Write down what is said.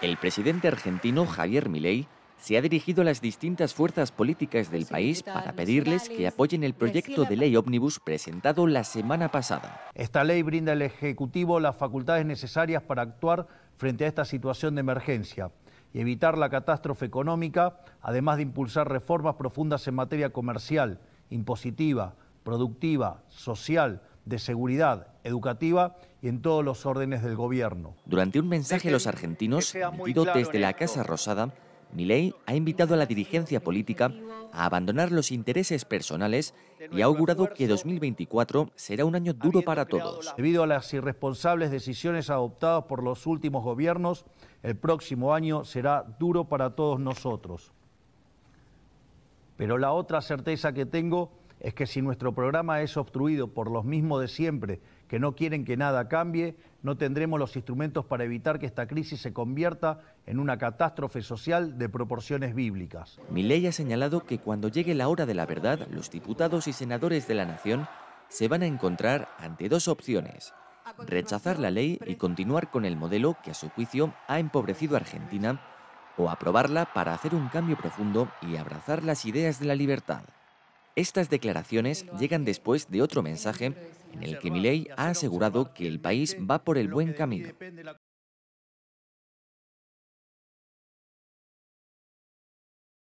El presidente argentino Javier Milei se ha dirigido a las distintas fuerzas políticas del país para pedirles que apoyen el proyecto de ley ómnibus presentado la semana pasada. Esta ley brinda al Ejecutivo las facultades necesarias para actuar frente a esta situación de emergencia y evitar la catástrofe económica, además de impulsar reformas profundas en materia comercial, impositiva, productiva, social, de seguridad, educativa y en todos los órdenes del gobierno. Durante un mensaje a los argentinos, emitido desde la Casa Rosada, Milei ha invitado a la dirigencia política a abandonar los intereses personales y ha augurado que 2024 será un año duro para todos. Debido a las irresponsables decisiones adoptadas por los últimos gobiernos, el próximo año será duro para todos nosotros. Pero la otra certeza que tengo es que si nuestro programa es obstruido por los mismos de siempre, que no quieren que nada cambie, no tendremos los instrumentos para evitar que esta crisis se convierta en una catástrofe social de proporciones bíblicas. ley ha señalado que cuando llegue la hora de la verdad, los diputados y senadores de la nación se van a encontrar ante dos opciones. Rechazar la ley y continuar con el modelo que a su juicio ha empobrecido a Argentina o aprobarla para hacer un cambio profundo y abrazar las ideas de la libertad. Estas declaraciones llegan después de otro mensaje en el que Milei ha asegurado que el país va por el buen camino.